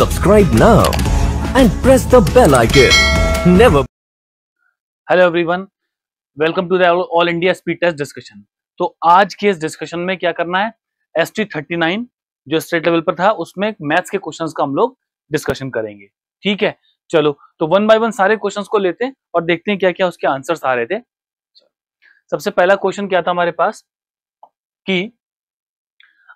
Subscribe now and press the bell icon. Never. Hello everyone. Welcome to the All India Speed Test discussion. तो आज के इस discussion में क्या करना है एस टी थर्टी नाइन जो स्टेट लेवल पर था उसमें मैथ्स के क्वेश्चंस का हम लोग डिस्कशन करेंगे ठीक है चलो तो वन बाय वन सारे क्वेश्चंस को लेते हैं और देखते हैं क्या क्या उसके आंसर्स आ रहे थे सबसे पहला क्वेश्चन क्या था हमारे पास कि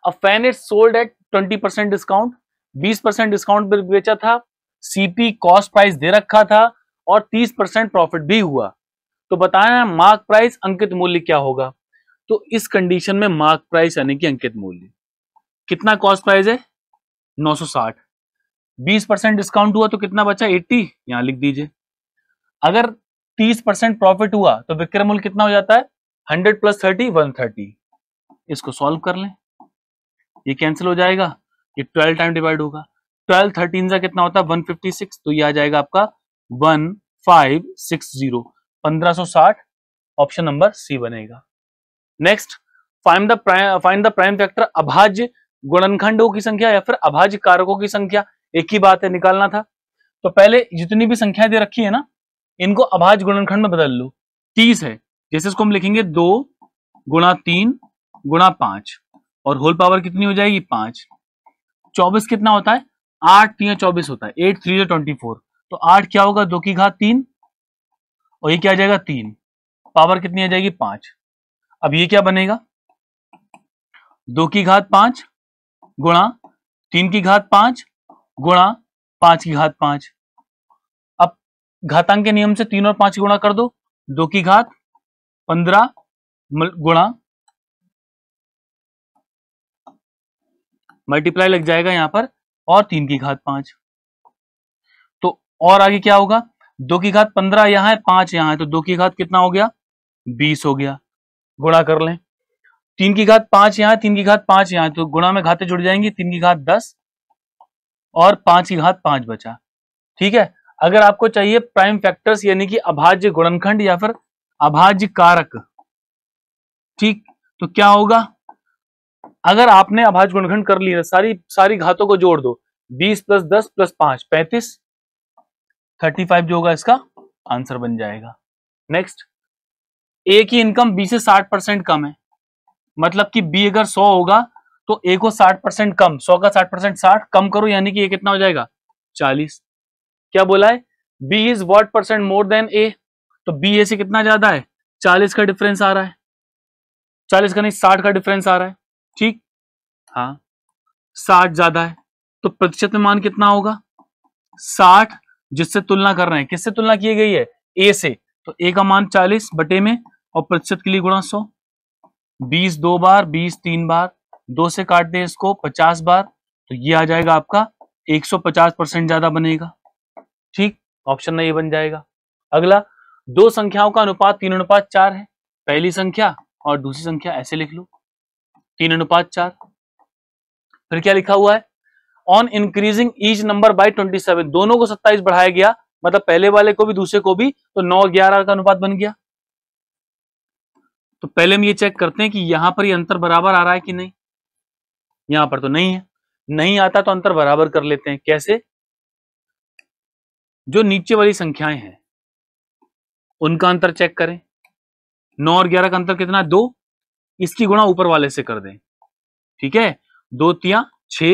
a fan is sold at twenty percent discount बीस परसेंट डिस्काउंट पर बेचा था सीपी कॉस्ट प्राइस दे रखा था और तीस परसेंट प्रॉफिट भी हुआ तो बताया मार्क प्राइस अंकित मूल्य क्या होगा तो इस कंडीशन में मार्क प्राइस यानी कि अंकित मूल्य कितना कॉस्ट प्राइस है 960 20 परसेंट डिस्काउंट हुआ तो कितना बचा 80 यहां लिख दीजिए अगर 30 परसेंट प्रॉफिट हुआ तो विक्रय मूल्य कितना हो जाता है 100 प्लस थर्टी वन इसको सॉल्व कर लें ये कैंसिल हो जाएगा ये ट्वेल्व टाइम डिवाइड होगा ट्वेल्व थर्टीन का कितना होता है वन फिफ्टी सिक्स तो ये आ जाएगा आपका वन फाइव सिक्स जीरो पंद्रह सो साठ ऑप्शन नंबर सी बनेगा next find the prime find the prime factor अभाज्य गुणनखंडों की संख्या या फिर अभाज्य कारकों की संख्या एक ही बात है निकालना था तो पहले जितनी भी संख्या दे रखी है ना इनको अभाज गुणनखंड में बदल लो तीस है जैसे इसको हम लिखेंगे दो गुणा तीन गुणा पांच और होल पावर कितनी हो जाएगी पांच चौबीस कितना होता है आठ तीन चौबीस होता है एट थ्री ट्वेंटी फोर तो आठ क्या होगा दो की घात तीन और ये क्या आ जाएगा तीन पावर कितनी आ जाएगी पांच अब ये क्या बनेगा दो की घात पांच गुणा तीन की घात पांच गुणा पांच की घात पांच अब घातांक के नियम से तीन और पांच गुणा कर दो दो की घात पंद्रह गुणा मल्टीप्लाई लग जाएगा यहां पर और तीन की घात पांच तो और आगे क्या होगा दो की घात पंद्रह यहां है पांच यहां है तो दो की घात कितना हो गया बीस हो गया गुणा कर लें तीन की घात पांच है तीन की घात पांच है तो गुणा में घाते जुड़ जाएंगी तीन की घात दस और पांच की घात पांच बचा ठीक है अगर आपको चाहिए प्राइम फैक्टर्स यानी कि अभाज्य गुणनखंड या फिर अभाज्य कारक ठीक तो क्या होगा अगर आपने अभाज गुणखंड कर लिया सारी सारी घातों को जोड़ दो बीस प्लस दस प्लस पांच पैंतीस थर्टी फाइव जो होगा इसका आंसर बन जाएगा नेक्स्ट ए की इनकम बी से साठ परसेंट कम है मतलब कि बी अगर सौ होगा तो ए को साठ परसेंट कम सौ का साठ परसेंट साठ कम करो यानी कि ए कितना हो जाएगा चालीस क्या बोला है B is what percent more than A तो बी ए से कितना ज्यादा है चालीस का डिफरेंस आ रहा है चालीस का नहीं साठ का डिफरेंस आ रहा है ठीक हाँ साठ ज्यादा है तो प्रतिशत में मान कितना होगा साठ जिससे तुलना कर रहे हैं किससे तुलना की गई है ए से तो ए का मान चालीस बटे में और प्रतिशत के लिए गुणा सौ बीस दो बार बीस तीन बार दो से काट दे इसको पचास बार तो ये आ जाएगा आपका एक सौ पचास परसेंट ज्यादा बनेगा ठीक ऑप्शन में ये बन जाएगा अगला दो संख्याओं का अनुपात तीन अनुपात चार है पहली संख्या और दूसरी संख्या ऐसे लिख लो तीन अनुपात चार फिर क्या लिखा हुआ है on increasing each number by twenty seven दोनों को सत्ताईस बढ़ाया गया मतलब पहले वाले को भी दूसरे को भी तो नौ ग्यारह का अनुपात बन गया तो पहले हम ये चेक करते हैं कि यहां पर ये अंतर बराबर आ रहा है कि नहीं यहां पर तो नहीं है नहीं आता तो अंतर बराबर कर लेते हैं कैसे जो नीचे वाली संख्याएं हैं उनका अंतर चेक करें नौ और ग्यारह का अंतर कितना है दो इसकी गुणा ऊपर वाले से कर दें ठीक है दो तिया छ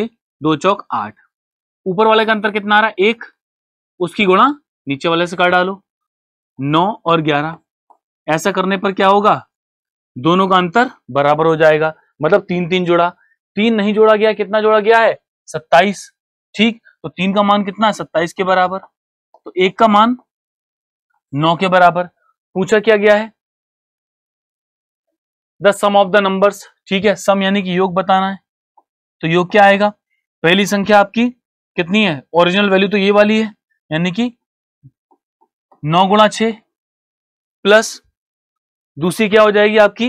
दो चौक आठ ऊपर वाले का अंतर कितना आ रहा है एक उसकी गुणा नीचे वाले से कर डालो नौ और ग्यारह ऐसा करने पर क्या होगा दोनों का अंतर बराबर हो जाएगा मतलब तीन तीन जोड़ा तीन नहीं जोड़ा गया कितना जोड़ा गया है सत्ताईस ठीक तो तीन का मान कितना है सत्ताईस के बराबर तो एक का मान नौ के बराबर पूछा क्या गया है the sum of the numbers ठीक है सम यानी कि योग बताना है तो योग क्या आएगा पहली संख्या आपकी कितनी है ओरिजिनल वैल्यू तो ये वाली है यानी कि नौ गुणा छ प्लस दूसरी क्या हो जाएगी आपकी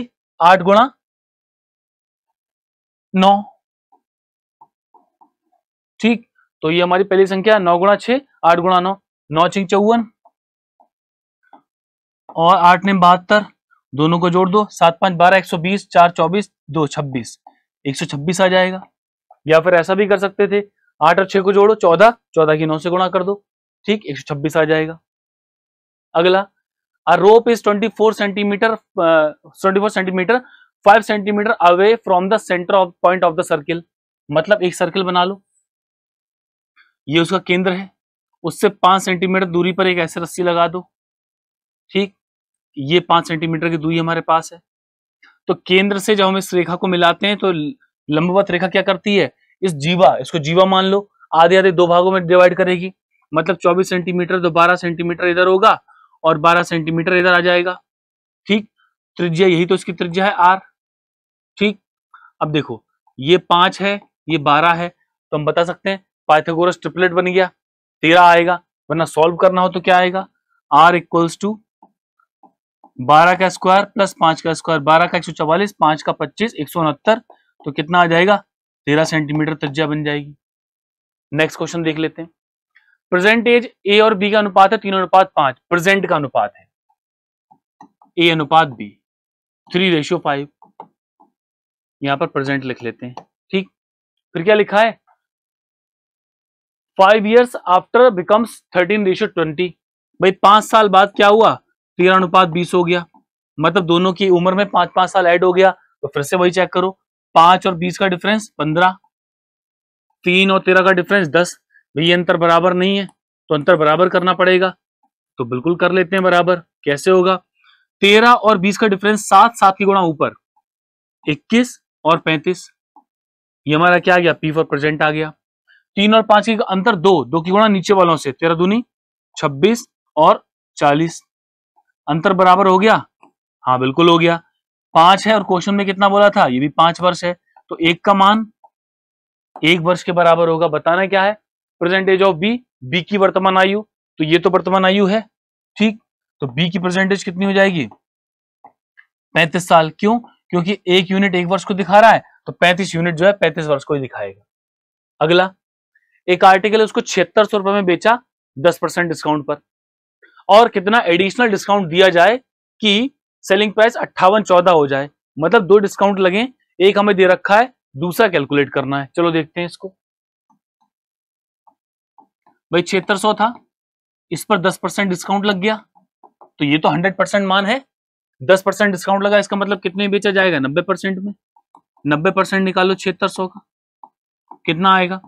आठ गुणा नौ ठीक तो ये हमारी पहली संख्या नौ गुणा छ आठ गुणा नौ नौ छिंग चौवन और आठ ने बहत्तर दोनों को जोड़ दो सात पांच बारह एक सौ बीस चार चौबीस दो छब्बीस एक सौ छब्बीस आ जाएगा या फिर ऐसा भी कर सकते थे आठ और छह को जोड़ो चौदह चौदह की नौ से गुणा कर दो ठीक एक सौ छब्बीस आ जाएगा अगला a rope is twenty four centimetre twenty four centimetre five centimetre away from the centre of point of the circle मतलब एक सर्किल बना लो ये उसका केंद्र है उससे पांच सेंटीमीटर दूरी पर एक ऐसी रस्सी लगा दो ठीक ये पांच सेंटीमीटर की दूरी हमारे पास है तो केंद्र से जब हम इस रेखा को मिलाते हैं तो लंबवत रेखा क्या करती है इस जीवा इसको जीवा मान लो आधे आधे दो भागों में डिवाइड करेगी मतलब 24 सेंटीमीटर तो 12 सेंटीमीटर इधर होगा और 12 सेंटीमीटर इधर आ जाएगा ठीक त्रिज्या यही तो इसकी त्रिज्या है आर ठीक अब देखो ये पांच है ये बारह है तो हम बता सकते हैं पाइथागोरस ट्रिपलेट बन गया तेरह आएगा वरना सॉल्व करना हो तो क्या आएगा आर इक्वल्स टू बारह का स्क्वायर प्लस पांच का स्क्वायर बारह का एक सौ चवालीस पांच का पच्चीस एक सौ उनहत्तर तो कितना आ जाएगा तेरह सेंटीमीटर त्रिज्या बन जाएगी नेक्स्ट क्वेश्चन देख लेते हैं प्रेजेंटेज ए और बी का अनुपात है तीन अनुपात पांच प्रेजेंट का अनुपात है ए अनुपात बी थ्री रेशियो फाइव यहां पर प्रेजेंट लिख लेते हैं ठीक फिर क्या लिखा है five years after becomes thirteen ratio twenty भाई पांच साल बाद क्या हुआ तेरह अनुपात बीस हो गया मतलब दोनों की उम्र में पांच पांच साल ऐड हो गया तो फिर से वही चेक करो पांच और बीस का डिफरेंस पंद्रह तीन और तेरह का डिफरेंस दस ये अंतर बराबर नहीं है तो अंतर बराबर करना पड़ेगा तो बिल्कुल कर लेते हैं बराबर कैसे होगा तेरह और बीस का डिफरेंस सात सात की गुणा ऊपर इक्कीस और पैंतीस ये हमारा क्या आ गया पी फॉर प्रेजेंट आ गया तीन और पांच की अंतर दो दो की गुणा नीचे वालों से तेरह दूनी छब्बीस और चालीस अंतर बराबर हो गया हाँ बिल्कुल हो गया पांच है और क्वेश्चन में कितना बोला था ये भी पांच वर्ष है तो एक का मान एक वर्ष के बराबर होगा बताना क्या है प्रेजेंटेज ऑफ बी बी की वर्तमान आयु तो ये तो वर्तमान आयु है ठीक तो बी की प्रेजेंटेज कितनी हो जाएगी पैंतीस साल क्यों क्योंकि एक यूनिट एक वर्ष को दिखा रहा है तो पैंतीस यूनिट जो है पैंतीस वर्ष को ही दिखाएगा अगला एक आर्टिकल उसको छिहत्तर सौ रुपए में बेचा दस परसेंट डिस्काउंट पर और कितना एडिशनल डिस्काउंट दिया जाए कि सेलिंग प्राइस अट्ठावन चौदह हो जाए मतलब दो डिस्काउंट लगे एक हमें दे रखा है दूसरा कैलकुलेट करना है चलो देखते हैं इसको भाई छिहत्तर सौ था इस पर दस परसेंट डिस्काउंट लग गया तो ये तो हंड्रेड परसेंट मान है दस परसेंट डिस्काउंट लगा इसका मतलब कितने बेचा जाएगा नब्बे परसेंट में नब्बे परसेंट निकालो छिहत्तर सौ का कितना आएगा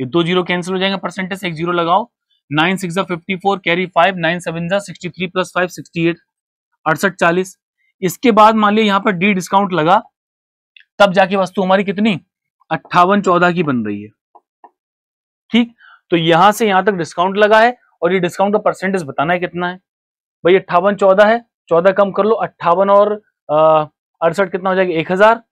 ये दो जीरो कैंसिल हो जाएंगे परसेंटेज एक जीरो लगाओ nine six fifty four carry five nine seven sixty three plus five sixty eight अड़सठ चालीस इसके बाद मान लिया यहाँ पर डी डिस्काउंट लगा तब जाके वस्तु हमारी कितनी अट्ठावन चौदह की बन रही है ठीक तो यहां से यहां तक डिस्काउंट लगा है और ये डिस्काउंट का परसेंटेज बताना है कितना है भाई अट्ठावन चौदह है चौदह कम कर लो अट्ठावन और अड़सठ कितना हो जाएगा एक हजार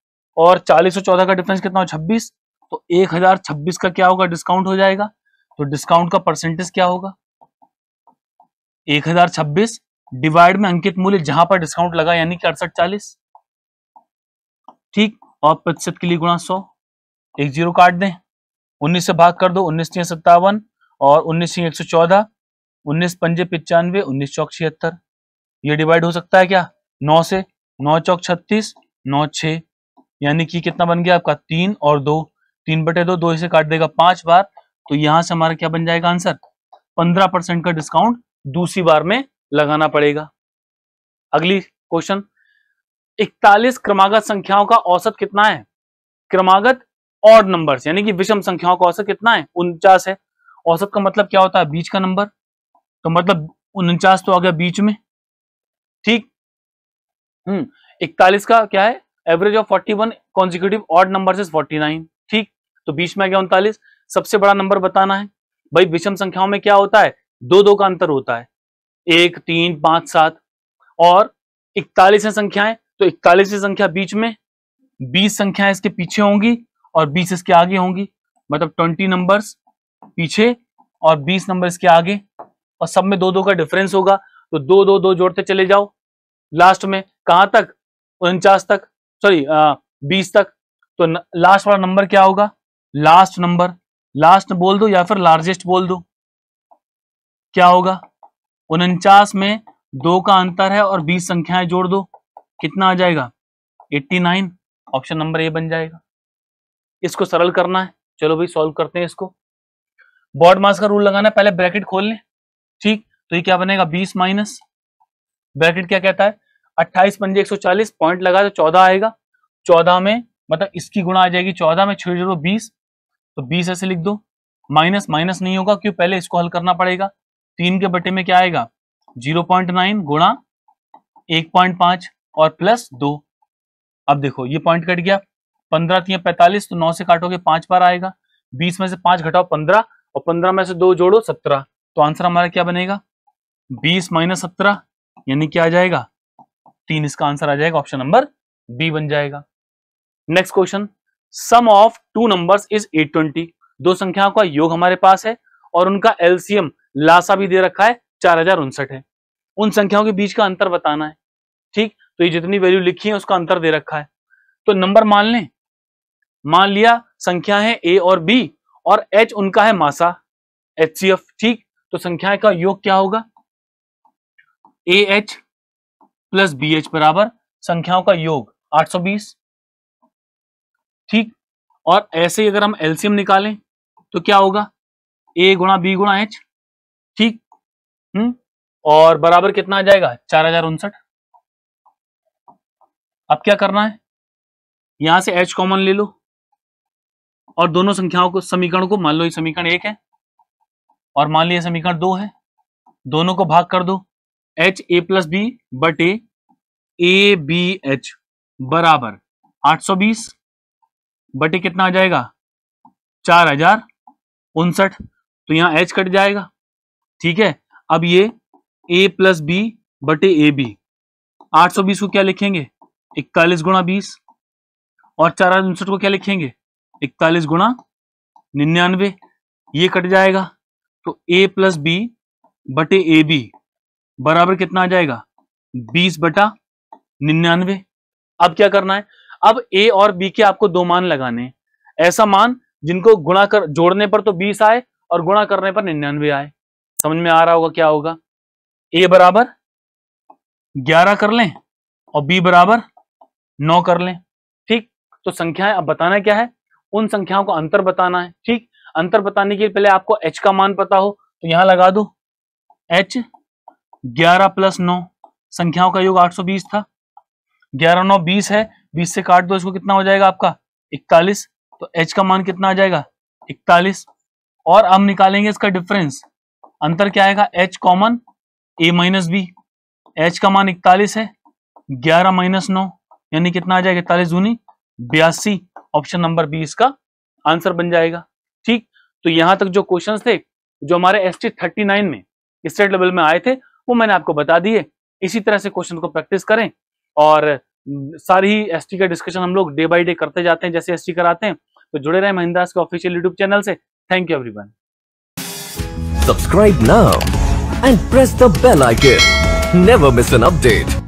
और चालीस और चौदह का डिफरेंस कितना हो छब्बीस तो एक हजार छब्बीस का क्या होगा डिस्काउंट हो जाएगा तो डिस्काउंट का परसेंटेज क्या होगा एक हजार छब्बीस डिवाइड में अंकित मूल्य जहां पर डिस्काउंट लगा यानी कि अड़सठ चालीस ठीक और प्रतिशत के लिए गुणा सौ एक जीरो काट दें उन्नीस से भाग कर दो उन्नीस तीन सत्तावन और उन्नीस एक सौ चौदह उन्नीस पंजे पंचानवे उन्नीस चौक छिहत्तर ये डिवाइड हो सकता है क्या नौ से नौ चौक छत्तीस नौ छ यानी कि कितना बन गया आपका तीन और दो तीन बटे दो दो इसे काट देगा पांच बार तो यहां से हमारा क्या बन जाएगा आंसर पंद्रह परसेंट का डिस्काउंट दूसरी बार में लगाना पड़ेगा अगली क्वेश्चन इकतालीस क्रमागत संख्याओं का औसत कितना है क्रमागत और नंबर्स यानी कि विषम संख्याओं का औसत कितना है उनचास है औसत का मतलब क्या होता है बीच का नंबर तो मतलब उनचास तो आ गया बीच में ठीक हम्म इकतालीस का क्या है average of forty one consecutive odd number is forty nine ठीक तो बीच में आ गया उनतालीस सबसे बड़ा नंबर बताना है भाई विषम संख्याओं में क्या होता है दो दो का अंतर होता है एक तीन पांच सात और इकतालीस है संख्याएं तो इकतालीस संख्या बीच में बीस संख्याएं इसके पीछे होंगी और बीस इसके आगे होंगी मतलब ट्वेंटी नंबर पीछे और बीस नंबर इसके आगे और सब में दो दो का डिफरेंस होगा तो दो दो दो जोड़ते चले जाओ लास्ट में कहां तक उनचास तक सॉरी बीस तक तो लास्ट वाला नंबर क्या होगा लास्ट नंबर लास्ट बोल दो या फिर लार्जेस्ट बोल दो क्या होगा उनचास में दो का अंतर है और बीस संख्याएं जोड़ दो कितना आ जाएगा eighty nine option number A बन जाएगा इसको सरल करना है चलो भाई सॉल्व करते हैं इसको बॉड मास का रूल लगाना है पहले ब्रैकेट खोल लें ठीक तो ये क्या बनेगा बीस माइनस ब्रैकेट क्या कहता है अट्ठाईस पंजे एक सौ चालीस पॉइंट लगा तो चौदह आएगा चौदह में मतलब इसकी गुणा आ जाएगी चौदह में छह जीरो बीस तो बीस ऐसे लिख दो माइनस माइनस नहीं होगा क्यों पहले इसको हल करना पड़ेगा तीन के बटे में क्या आएगा जीरो पॉइंट नाइन गुणा एक पॉइंट पांच और प्लस दो अब देखो ये पॉइंट कट गया पंद्रह तीन पैंतालीस तो नौ से काटोगे पांच बार आएगा बीस में से पांच घटाओ पंद्रह और पंद्रह में से दो जोड़ो सत्रह तो आंसर हमारा क्या बनेगा बीस माइनस सत्रह यानी क्या आ जाएगा तीन इसका आंसर आ जाएगा ऑप्शन नंबर बी बन जाएगा next question sum of two numbers is 820 दो संख्याओं का योग हमारे पास है और उनका एलसीएम लासा भी दे रखा है चार हजार उनसठ है उन संख्याओं के बीच का अंतर बताना है ठीक तो ये जितनी वैल्यू लिखी है उसका अंतर दे रखा है तो नंबर मान लें मान लिया संख्या है ए और बी और एच उनका है मासा एच सी एफ ठीक तो संख्या का योग क्या होगा A H plus B H बराबर संख्याओं का योग 820 ठीक और ऐसे ही अगर हम एल्सियम निकालें तो क्या होगा ए गुणा बी गुणा एच ठीक हम्म और बराबर कितना आ जाएगा चार हजार उनसठ अब क्या करना है यहां से एच कॉमन ले लो और दोनों संख्याओं को समीकरण को मान लो ये समीकरण एक है और मान लिया समीकरण दो है दोनों को भाग कर दो एच ए प्लस बी बटे ए बी एच बराबर आठ सौ बीस बटे कितना आ जाएगा चार हजार उनसठ तो यहां एच कट जाएगा ठीक है अब ये ए प्लस बी बटे ए बी आठ सौ बीस को क्या लिखेंगे इकतालीस गुणा बीस और चार हजार उनसठ को क्या लिखेंगे इकतालीस गुणा निन्यानवे ये कट जाएगा तो ए प्लस बी बटे ए बी बराबर कितना आ जाएगा बीस बटा निन्यानवे अब क्या करना है अब ए और बी के आपको दो मान लगाने ऐसा मान जिनको गुणा कर जोड़ने पर तो बीस आए और गुणा करने पर निन्यानवे आए समझ में आ रहा होगा क्या होगा ए बराबर ग्यारह कर लें और बी बराबर नौ कर लें ठीक तो संख्याएं अब बताना क्या है उन संख्याओं का अंतर बताना है ठीक अंतर बताने के लिए पहले आपको एच का मान पता हो तो यहां लगा दो एच ग्यारह प्लस नौ संख्याओं का योग आठ सौ बीस था ग्यारह नौ बीस है बीस से काट दो इसको कितना हो जाएगा आपका इकतालीस तो एच का मान कितना आ जाएगा इकतालीस और अब निकालेंगे इसका डिफरेंस अंतर क्या आएगा H common A minus B H का मान इकतालीस है ग्यारह माइनस नौ यानी कितना आ जाएगा इकतालीस दूनी बयासी ऑप्शन नंबर बी इसका आंसर बन जाएगा ठीक तो यहां तक जो क्वेश्चन थे जो हमारे एस टी थर्टी नाइन में स्टेट लेवल में आए थे वो मैंने आपको बता दिए इसी तरह से क्वेश्चन को प्रैक्टिस करें और सारी ही एस का डिस्कशन हम लोग डे बाई डे करते जाते हैं जैसे एस कराते हैं तो जुड़े रहे महिंदास के ऑफिशियल यूट्यूब चैनल से thank you everyone subscribe now and press the bell icon never miss an update